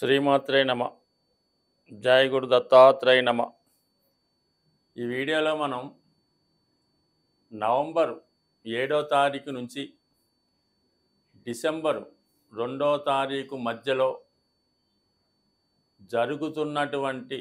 శ్రీమాత్రే నమ జయ గురు దత్తాత్రేయ నమ ఈ వీడియోలో మనం నవంబర్ ఏడో తారీఖు నుంచి డిసెంబరు రెండో తారీఖు మధ్యలో జరుగుతున్నటువంటి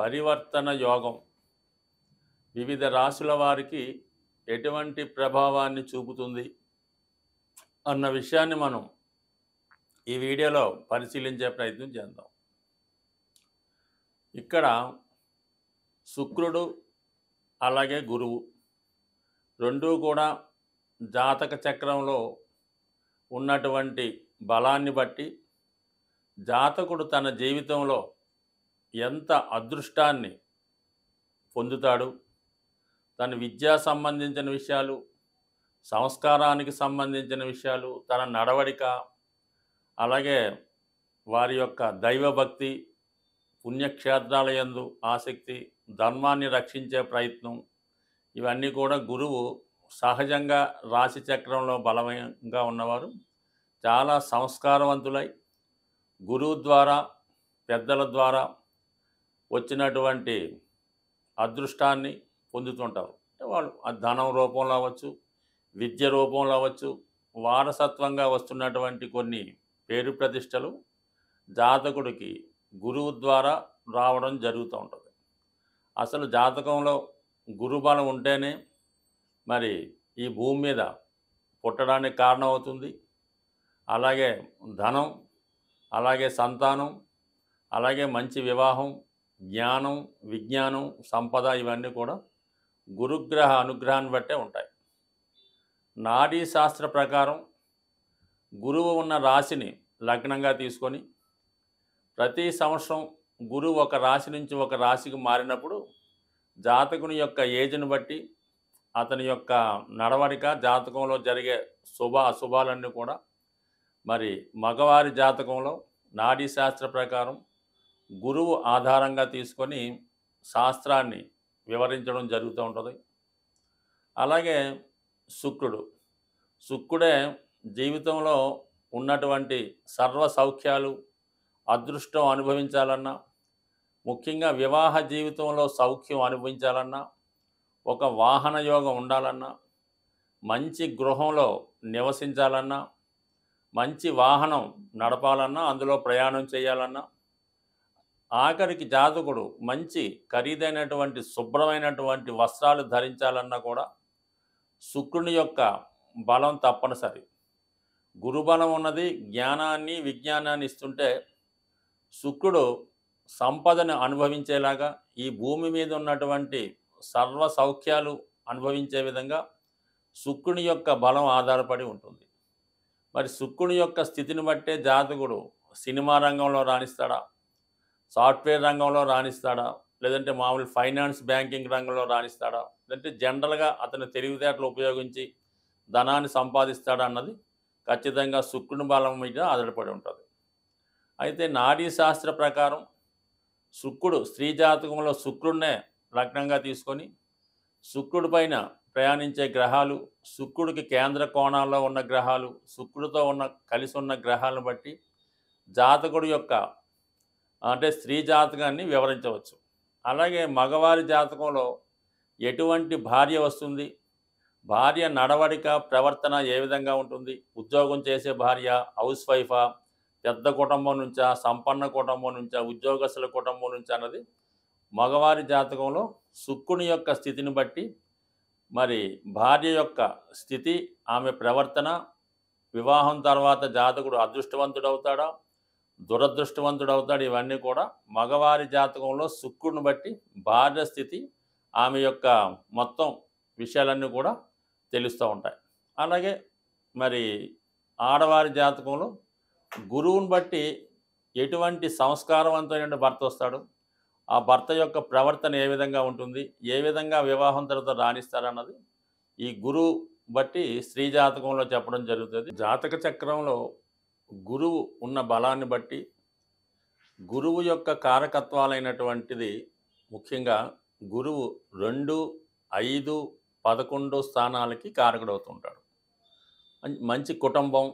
పరివర్తన యోగం వివిధ రాశుల వారికి ఎటువంటి ప్రభావాన్ని చూపుతుంది అన్న విషయాన్ని మనం ఈ వీడియోలో పరిశీలించే ప్రయత్నం చేద్దాం ఇక్కడ శుక్రుడు అలాగే గురువు రెండూ కూడా జాతక చక్రంలో ఉన్నటువంటి బలాన్ని బట్టి జాతకుడు తన జీవితంలో ఎంత అదృష్టాన్ని పొందుతాడు తన విద్యా సంబంధించిన విషయాలు సంస్కారానికి సంబంధించిన విషయాలు తన నడవడిక అలాగే వారి యొక్క దైవభక్తి పుణ్యక్షేత్రాల యందు ఆసక్తి ధర్మాన్ని రక్షించే ప్రయత్నం ఇవన్నీ కూడా గురువు సహజంగా రాశి చక్రంలో బలవంగా ఉన్నవారు చాలా సంస్కారవంతులై గురువు ద్వారా పెద్దల ద్వారా వచ్చినటువంటి అదృష్టాన్ని పొందుతుంటారు వాళ్ళు ధనం రూపంలో అవ్వచ్చు విద్య రూపంలో అవ్వచ్చు వారసత్వంగా వస్తున్నటువంటి కొన్ని పేరు ప్రతిష్టలు జాతకుడికి గురువు ద్వారా రావడం జరుగుతూ ఉంటుంది అసలు జాతకంలో గురుబలం ఉంటేనే మరి ఈ భూమి మీద పుట్టడానికి కారణం అవుతుంది అలాగే ధనం అలాగే సంతానం అలాగే మంచి వివాహం జ్ఞానం విజ్ఞానం సంపద ఇవన్నీ కూడా గురుగ్రహ అనుగ్రహాన్ని బట్టే ఉంటాయి నాడీ శాస్త్ర ప్రకారం గురువు ఉన్న రాశిని లగ్నంగా తీసుకొని ప్రతి సంవత్సరం గురువు ఒక రాశి నుంచి ఒక రాశికి మారినప్పుడు జాతకుని యొక్క ఏజ్ని బట్టి అతని యొక్క నడవడిక జాతకంలో జరిగే శుభ అశుభాలన్నీ కూడా మరి మగవారి జాతకంలో నాడీ శాస్త్ర ప్రకారం గురువు ఆధారంగా తీసుకొని శాస్త్రాన్ని వివరించడం జరుగుతూ ఉంటుంది అలాగే శుక్రుడు శుక్రుడే జీవితంలో ఉన్నటువంటి సర్వ సౌఖ్యాలు అదృష్టం అనుభవించాలన్నా ముఖ్యంగా వివాహ జీవితంలో సౌఖ్యం అనుభవించాలన్నా ఒక వాహన యోగం ఉండాలన్నా మంచి గృహంలో నివసించాలన్నా మంచి వాహనం నడపాలన్నా అందులో ప్రయాణం చేయాలన్నా ఆఖరికి జాతకుడు మంచి ఖరీదైనటువంటి శుభ్రమైనటువంటి వస్త్రాలు ధరించాలన్నా కూడా శుక్రుని యొక్క బలం తప్పనిసరి గురుబలం ఉన్నది జ్ఞానాన్ని విజ్ఞానాన్ని ఇస్తుంటే శుక్రుడు సంపదను అనుభవించేలాగా ఈ భూమి మీద ఉన్నటువంటి సర్వ సౌఖ్యాలు అనుభవించే విధంగా శుక్రుని యొక్క బలం ఆధారపడి ఉంటుంది మరి శుక్రుని యొక్క స్థితిని బట్టే జాతకుడు సినిమా రంగంలో రాణిస్తాడా సాఫ్ట్వేర్ రంగంలో రాణిస్తాడా లేదంటే మామూలు ఫైనాన్స్ బ్యాంకింగ్ రంగంలో రాణిస్తాడా లేదంటే జనరల్గా అతని తెలివితేటలు ఉపయోగించి ధనాన్ని సంపాదిస్తాడా అన్నది ఖచ్చితంగా శుక్రుని బలం మీద ఆధారపడి ఉంటుంది అయితే నాడీ శాస్త్ర ప్రకారం శుక్రుడు స్త్రీ జాతకంలో శుక్రుడినే లగ్నంగా తీసుకొని శుక్రుడి పైన ప్రయాణించే గ్రహాలు శుక్రుడికి కేంద్ర కోణాల్లో ఉన్న గ్రహాలు శుక్రుడితో ఉన్న కలిసి ఉన్న గ్రహాలను బట్టి జాతకుడు యొక్క అంటే స్త్రీ జాతకాన్ని వివరించవచ్చు అలాగే మగవారి జాతకంలో ఎటువంటి భార్య వస్తుంది భార్య నడవడిక ప్రవర్తన ఏ విధంగా ఉంటుంది ఉద్యోగం చేసే భార్య హౌస్ వైఫా పెద్ద కుటుంబం నుంచా సంపన్న కుటుంబం నుంచా ఉద్యోగస్తుల కుటుంబం నుంచా అన్నది మగవారి జాతకంలో సుక్కుని యొక్క స్థితిని బట్టి మరి భార్య యొక్క స్థితి ఆమె ప్రవర్తన వివాహం తర్వాత జాతకుడు అదృష్టవంతుడవుతాడా దురదృష్టవంతుడవుతాడు ఇవన్నీ కూడా మగవారి జాతకంలో సుక్కుని బట్టి భార్య స్థితి ఆమె యొక్క మొత్తం విషయాలన్నీ కూడా తెలుస్తూ ఉంటాయి అలాగే మరి ఆడవారి జాతకంలో గురువుని బట్టి ఎటువంటి సంస్కారవంతమైన భర్త వస్తాడు ఆ భర్త యొక్క ప్రవర్తన ఏ విధంగా ఉంటుంది ఏ విధంగా వివాహం తర్వాత రాణిస్తారన్నది ఈ గురువు బట్టి స్త్రీ జాతకంలో చెప్పడం జరుగుతుంది జాతక చక్రంలో గురువు ఉన్న బలాన్ని బట్టి గురువు యొక్క కారకత్వాలైనటువంటిది ముఖ్యంగా గురువు రెండు ఐదు పదకొండో స్థానాలకి కారకుడవుతుంటాడు మంచి కుటుంబం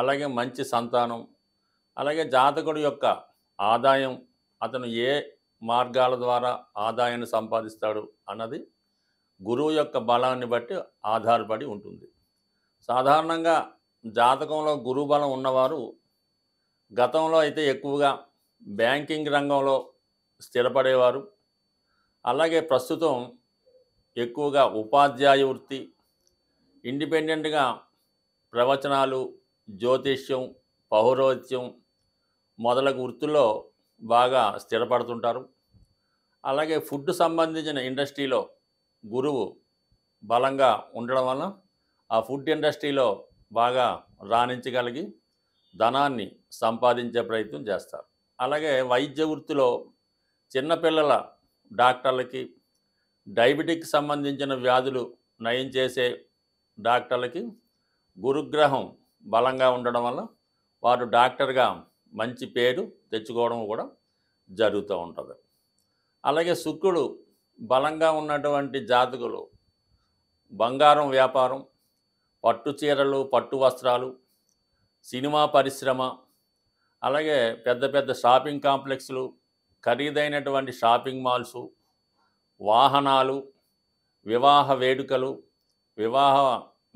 అలాగే మంచి సంతానం అలాగే జాతకుడు యొక్క ఆదాయం అతను ఏ మార్గాల ద్వారా ఆదాయాన్ని సంపాదిస్తాడు అన్నది గురువు యొక్క బలాన్ని బట్టి ఆధారపడి ఉంటుంది సాధారణంగా జాతకంలో గురువు బలం ఉన్నవారు గతంలో అయితే ఎక్కువగా బ్యాంకింగ్ రంగంలో స్థిరపడేవారు అలాగే ప్రస్తుతం ఎక్కువగా ఉపాధ్యాయ వృత్తి ఇండిపెండెంట్గా ప్రవచనాలు జ్యోతిష్యం పౌరోహిత్యం మొదలగు వృత్తుల్లో బాగా స్థిరపడుతుంటారు అలాగే ఫుడ్ సంబంధించిన ఇండస్ట్రీలో గురువు బలంగా ఉండడం వలన ఆ ఫుడ్ ఇండస్ట్రీలో బాగా రాణించగలిగి ధనాన్ని సంపాదించే ప్రయత్నం చేస్తారు అలాగే వైద్య వృత్తిలో చిన్నపిల్లల డాక్టర్లకి డయాబెటిక్ సంబంధించిన వ్యాధులు నయం చేసే డాక్టర్లకి గురుగ్రహం బలంగా ఉండడం వల్ల వారు డాక్టర్గా మంచి పేరు తెచ్చుకోవడం కూడా జరుగుతూ ఉంటుంది అలాగే శుక్రుడు బలంగా ఉన్నటువంటి జాతకులు బంగారం వ్యాపారం పట్టు చీరలు పట్టు వస్త్రాలు సినిమా పరిశ్రమ అలాగే పెద్ద పెద్ద షాపింగ్ కాంప్లెక్స్లు ఖరీదైనటువంటి షాపింగ్ మాల్సు వాహనాలు వివాహ వేడుకలు వివాహ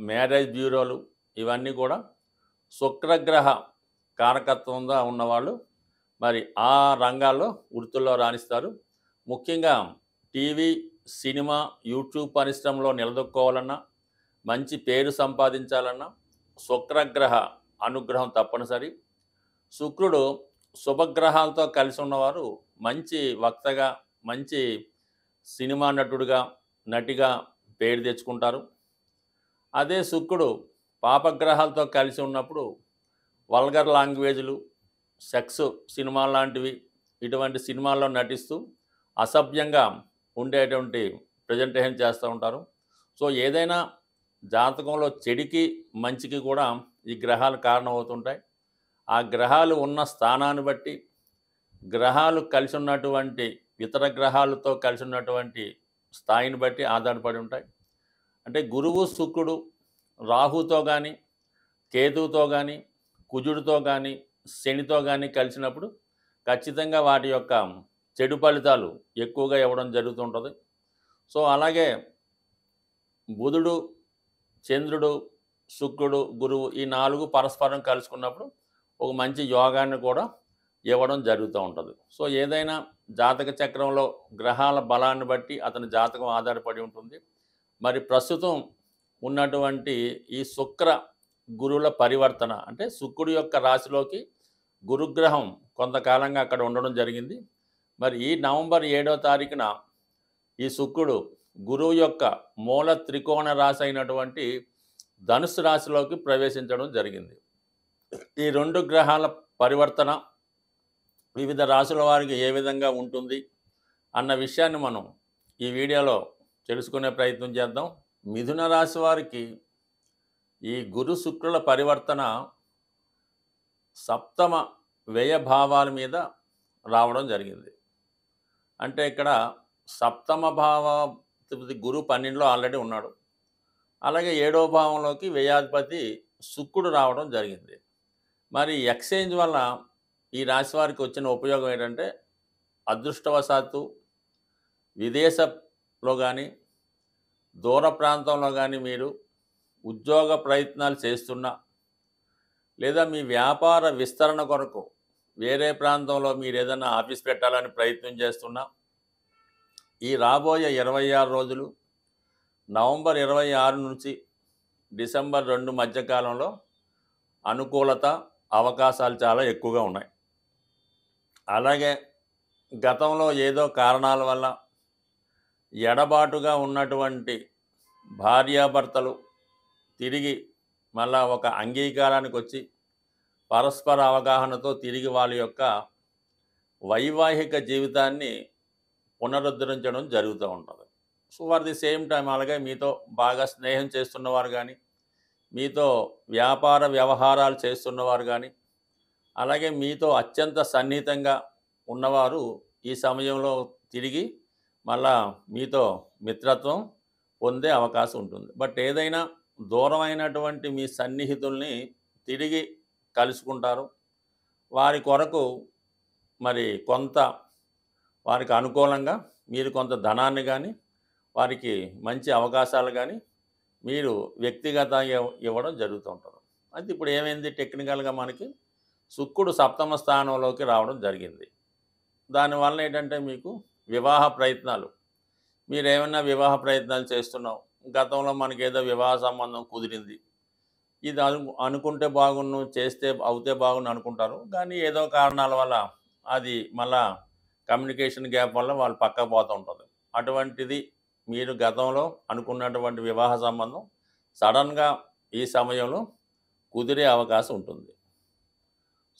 మ్యారేజ్ బ్యూరోలు ఇవన్నీ కూడా శుక్రగ్రహ కారకత్వంగా ఉన్నవాళ్ళు మరి ఆ రంగాల్లో వృత్తుల్లో రాణిస్తారు ముఖ్యంగా టీవీ సినిమా యూట్యూబ్ పరిశ్రమలో నిలదొక్కోవాలన్నా మంచి పేరు సంపాదించాలన్నా శుక్రగ్రహ అనుగ్రహం తప్పనిసరి శుక్రుడు శుభగ్రహాలతో కలిసి ఉన్నవారు మంచి వక్తగా మంచి సినిమా నటుడుగా నటిగా పేరు తెచ్చుకుంటారు అదే శుక్రుడు పాపగ్రహాలతో కలిసి ఉన్నప్పుడు వల్గర్ లాంగ్వేజ్లు సెక్స్ సినిమా లాంటివి ఇటువంటి సినిమాల్లో నటిస్తూ అసభ్యంగా ఉండేటువంటి ప్రజెంటేషన్ చేస్తూ ఉంటారు సో ఏదైనా జాతకంలో చెడికి మంచికి కూడా ఈ గ్రహాలు కారణమవుతుంటాయి ఆ గ్రహాలు ఉన్న స్థానాన్ని బట్టి గ్రహాలు కలిసి ఉన్నటువంటి ఇతర గ్రహాలతో కలిసి ఉన్నటువంటి స్థాయిని బట్టి ఆధారపడి ఉంటాయి అంటే గురువు శుక్రుడు రాహుతో కానీ కేతువుతో కానీ కుజుడితో కానీ శనితో కానీ కలిసినప్పుడు ఖచ్చితంగా వాటి యొక్క చెడు ఫలితాలు ఎక్కువగా ఇవ్వడం జరుగుతుంటుంది సో అలాగే బుధుడు చంద్రుడు శుక్రుడు గురువు ఈ నాలుగు పరస్పరం కలుసుకున్నప్పుడు ఒక మంచి యోగాన్ని కూడా ఇవ్వడం జరుగుతూ ఉంటుంది సో ఏదైనా జాతక చక్రంలో గ్రహాల బలాన్ని బట్టి అతని జాతకం ఆధారపడి ఉంటుంది మరి ప్రస్తుతం ఉన్నటువంటి ఈ శుక్ర గురువుల పరివర్తన అంటే శుక్రుడి యొక్క రాశిలోకి గురుగ్రహం కొంతకాలంగా అక్కడ ఉండడం జరిగింది మరి ఈ నవంబర్ ఏడో తారీఖున ఈ శుక్రుడు గురువు యొక్క మూల త్రికోణ రాశి అయినటువంటి ధనుసు రాశిలోకి ప్రవేశించడం జరిగింది ఈ రెండు గ్రహాల పరివర్తన వివిధ రాసుల వారికి ఏ విధంగా ఉంటుంది అన్న విషయాన్ని మనం ఈ వీడియోలో తెలుసుకునే ప్రయత్నం చేద్దాం మిథున రాశి వారికి ఈ గురు శుక్రుల పరివర్తన సప్తమ వ్యయభావాల మీద రావడం జరిగింది అంటే ఇక్కడ సప్తమ భావ గురు పన్నెండులో ఆల్రెడీ ఉన్నాడు అలాగే ఏడో భావంలోకి వ్యయాధిపతి శుక్రుడు రావడం జరిగింది మరి ఎక్స్చేంజ్ వల్ల ఈ రాశి వారికి వచ్చిన ఉపయోగం ఏంటంటే అదృష్టవశాత్తు విదేశంలో కానీ దూర ప్రాంతంలో కానీ మీరు ఉద్యోగ ప్రయత్నాలు చేస్తున్నా లేదా మీ వ్యాపార విస్తరణ కొరకు వేరే ప్రాంతంలో మీరు ఏదైనా ఆఫీస్ పెట్టాలని ప్రయత్నం చేస్తున్నా ఈ రాబోయే ఇరవై ఆరు రోజులు నవంబర్ ఇరవై ఆరు నుంచి డిసెంబర్ రెండు మధ్యకాలంలో అనుకూలత అవకాశాలు చాలా ఎక్కువగా ఉన్నాయి అలాగే గతంలో ఏదో కారణాల వల్ల ఎడబాటుగా ఉన్నటువంటి భార్యాభర్తలు తిరిగి మళ్ళా ఒక అంగీకారానికి వచ్చి పరస్పర అవగాహనతో తిరిగి వాళ్ళ యొక్క వైవాహిక జీవితాన్ని పునరుద్ధరించడం జరుగుతూ ఉంటుంది so for the same time అలాగే మీతో బాగా స్నేహం చేస్తున్నవారు కానీ మీతో వ్యాపార వ్యవహారాలు చేస్తున్నవారు కానీ అలాగే మీతో అత్యంత సన్నిహితంగా ఉన్నవారు ఈ సమయంలో తిరిగి మళ్ళా మీతో మిత్రత్వం పొందే అవకాశం ఉంటుంది బట్ ఏదైనా దూరమైనటువంటి మీ సన్నిహితుల్ని తిరిగి కలుసుకుంటారు వారి కొరకు మరి కొంత వారికి అనుకూలంగా మీరు కొంత ధనాన్ని కానీ వారికి మంచి అవకాశాలు కానీ మీరు వ్యక్తిగతంగా ఇవ్వడం జరుగుతుంటారు అయితే ఇప్పుడు ఏమైంది టెక్నికల్గా మనకి శుక్రుడు సప్తమ స్థానంలోకి రావడం జరిగింది దానివల్ల ఏంటంటే మీకు వివాహ ప్రయత్నాలు మీరేమైనా వివాహ ప్రయత్నాలు చేస్తున్నాం గతంలో మనకేదో వివాహ సంబంధం కుదిరింది ఇది అనుకుంటే బాగున్ను చేస్తే అవుతే బాగుండు అనుకుంటారు కానీ ఏదో కారణాల వల్ల అది మళ్ళా కమ్యూనికేషన్ గ్యాప్ వల్ల వాళ్ళు పక్క పోతూ ఉంటుంది అటువంటిది మీరు గతంలో అనుకున్నటువంటి వివాహ సంబంధం సడన్గా ఈ సమయంలో కుదిరే అవకాశం ఉంటుంది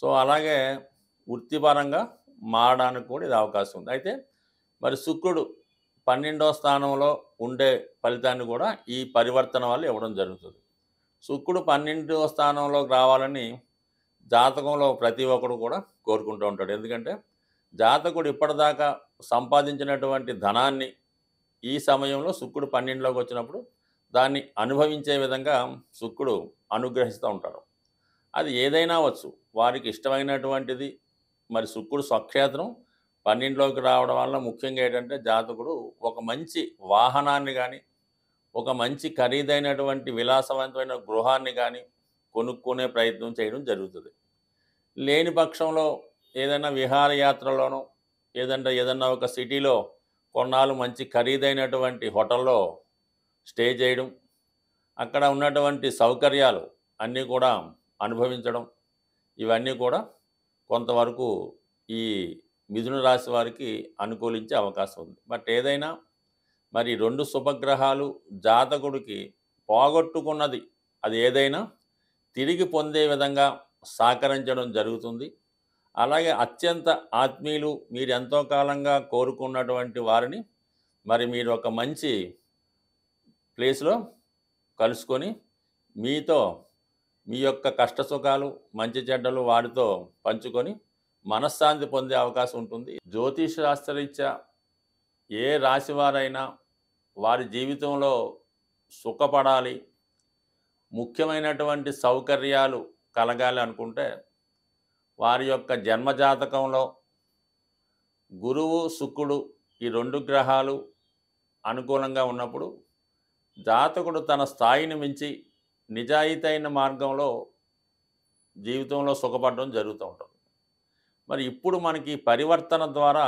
సో అలాగే వృత్తిపరంగా మారడానికి కూడా ఇది అవకాశం ఉంది అయితే మరి శుక్రుడు పన్నెండో స్థానంలో ఉండే ఫలితాన్ని కూడా ఈ పరివర్తన వల్ల ఇవ్వడం జరుగుతుంది శుక్రుడు పన్నెండవ స్థానంలోకి రావాలని జాతకంలో ప్రతి ఒక్కడు కూడా కోరుకుంటూ ఉంటాడు ఎందుకంటే జాతకుడు ఇప్పటిదాకా సంపాదించినటువంటి ధనాన్ని ఈ సమయంలో శుక్రుడు పన్నెండులోకి వచ్చినప్పుడు దాన్ని అనుభవించే విధంగా శుక్రుడు అనుగ్రహిస్తూ ఉంటాడు అది ఏదైనా వచ్చు వారికి ఇష్టమైనటువంటిది మరి శుక్రుడు స్వక్షేత్రం పన్నెండులోకి రావడం వల్ల ముఖ్యంగా ఏంటంటే జాతకుడు ఒక మంచి వాహనాన్ని కానీ ఒక మంచి ఖరీదైనటువంటి విలాసవంతమైన గృహాన్ని కానీ కొనుక్కునే ప్రయత్నం చేయడం జరుగుతుంది లేని పక్షంలో ఏదైనా విహారయాత్రలోనో ఏదంటే ఏదన్నా ఒక సిటీలో కొన్నాళ్ళు మంచి ఖరీదైనటువంటి హోటల్లో స్టే చేయడం అక్కడ ఉన్నటువంటి సౌకర్యాలు అన్నీ కూడా అనుభవించడం ఇవన్నీ కూడా కొంతవరకు ఈ మిథున రాశి వారికి అనుకూలించే అవకాశం ఉంది బట్ ఏదైనా మరి రెండు శుభగ్రహాలు జాతకుడికి పోగొట్టుకున్నది అది ఏదైనా తిరిగి పొందే విధంగా సహకరించడం జరుగుతుంది అలాగే అత్యంత ఆత్మీయులు మీరు ఎంతో కాలంగా కోరుకున్నటువంటి వారిని మరి మీరు ఒక మంచి ప్లేస్లో కలుసుకొని మీతో మీ యొక్క కష్ట సుఖాలు మంచి చెడ్డలు వాడితో పంచుకొని మనశ్శాంతి పొందే అవకాశం ఉంటుంది జ్యోతిష శాస్త్రరీత్యా ఏ రాశివారైనా వారి జీవితంలో సుఖపడాలి ముఖ్యమైనటువంటి సౌకర్యాలు కలగాలి అనుకుంటే వారి యొక్క జన్మజాతకంలో గురువు శుక్రుడు ఈ రెండు గ్రహాలు అనుకూలంగా ఉన్నప్పుడు జాతకుడు తన స్థాయిని మించి నిజాయితైన మార్గంలో జీవితంలో సుఖపడడం జరుగుతూ ఉంటుంది మరి ఇప్పుడు మనకి పరివర్తన ద్వారా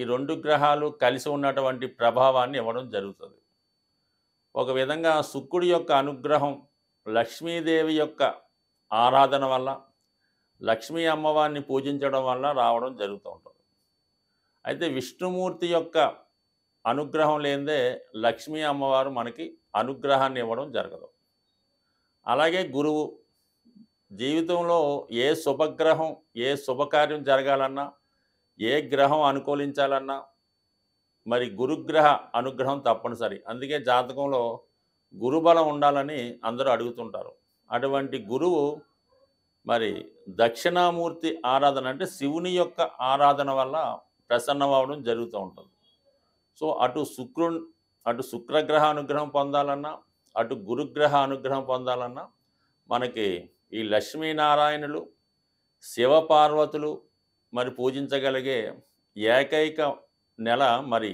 ఈ రెండు గ్రహాలు కలిసి ఉన్నటువంటి ప్రభావాన్ని ఇవ్వడం జరుగుతుంది ఒక విధంగా శుక్రుడి యొక్క అనుగ్రహం లక్ష్మీదేవి యొక్క ఆరాధన వల్ల లక్ష్మీ అమ్మవారిని పూజించడం వల్ల రావడం జరుగుతూ ఉంటుంది అయితే విష్ణుమూర్తి యొక్క అనుగ్రహం లేదే లక్ష్మీ అమ్మవారు మనకి అనుగ్రహాన్ని ఇవ్వడం జరగదు అలాగే గురువు జీవితంలో ఏ శుభగ్రహం ఏ శుభకార్యం జరగాలన్నా ఏ గ్రహం అనుకూలించాలన్నా మరి గురుగ్రహ అనుగ్రహం తప్పనిసరి అందుకే జాతకంలో గురుబలం ఉండాలని అందరూ అడుగుతుంటారు అటువంటి గురువు మరి దక్షిణామూర్తి ఆరాధన అంటే శివుని యొక్క ఆరాధన వల్ల ప్రసన్నమవడం జరుగుతూ ఉంటుంది సో అటు శుక్రు అటు శుక్రగ్రహ అనుగ్రహం పొందాలన్నా అటు గురుగ్రహ అనుగ్రహం పొందాలన్నా మనకి ఈ లక్ష్మీనారాయణులు శివపార్వతులు మరి పూజించగలిగే ఏకైక నెల మరి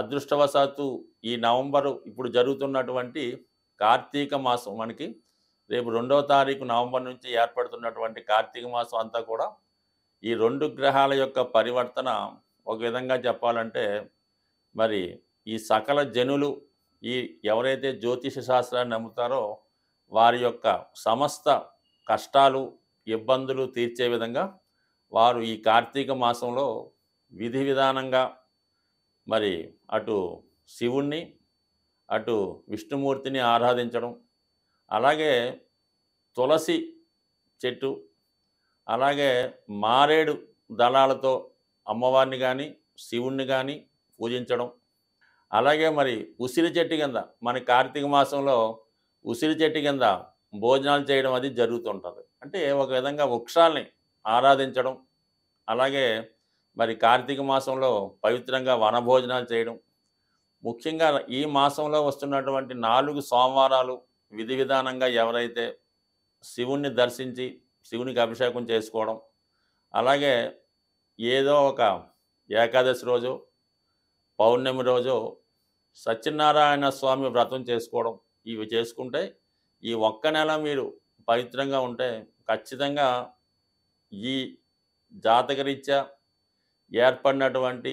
అదృష్టవశాత్తు ఈ నవంబరు ఇప్పుడు జరుగుతున్నటువంటి కార్తీక మాసం మనకి రేపు రెండవ తారీఖు నవంబర్ నుంచి ఏర్పడుతున్నటువంటి కార్తీక మాసం అంతా కూడా ఈ రెండు గ్రహాల యొక్క పరివర్తన ఒక విధంగా చెప్పాలంటే మరి ఈ సకల జనులు ఈ ఎవరైతే జ్యోతిష శాస్త్రాన్ని నమ్ముతారో వారి యొక్క సమస్త కష్టాలు ఇబ్బందులు తీర్చే విధంగా వారు ఈ కార్తీక మాసంలో విధి విధానంగా మరి అటు శివుణ్ణి అటు విష్ణుమూర్తిని ఆరాధించడం అలాగే తులసి చెట్టు అలాగే మారేడు దళాలతో అమ్మవారిని కానీ శివుణ్ణి కానీ పూజించడం అలాగే మరి ఉసిరి చెట్టు కింద మన కార్తీక మాసంలో ఉసిరి చెట్టు కింద భోజనాలు చేయడం అది జరుగుతుంటుంది అంటే ఒక విధంగా వృక్షాలని ఆరాధించడం అలాగే మరి కార్తీక మాసంలో పవిత్రంగా వనభోజనాలు చేయడం ముఖ్యంగా ఈ మాసంలో వస్తున్నటువంటి నాలుగు సోమవారాలు విధి విధానంగా ఎవరైతే శివుణ్ణి దర్శించి శివునికి అభిషేకం చేసుకోవడం అలాగే ఏదో ఒక ఏకాదశి రోజు పౌర్ణమి రోజు సత్యనారాయణ స్వామి వ్రతం చేసుకోవడం ఇవి చేసుకుంటే ఈ ఒక్క నెల మీరు పవిత్రంగా ఉంటే ఖచ్చితంగా ఈ జాతకరీత్యా ఏర్పడినటువంటి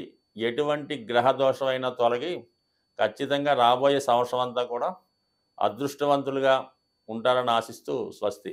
ఎటువంటి గ్రహ దోషమైనా తొలగి ఖచ్చితంగా రాబోయే సంవత్సరం అంతా కూడా అదృష్టవంతులుగా ఉంటారని ఆశిస్తూ స్వస్తి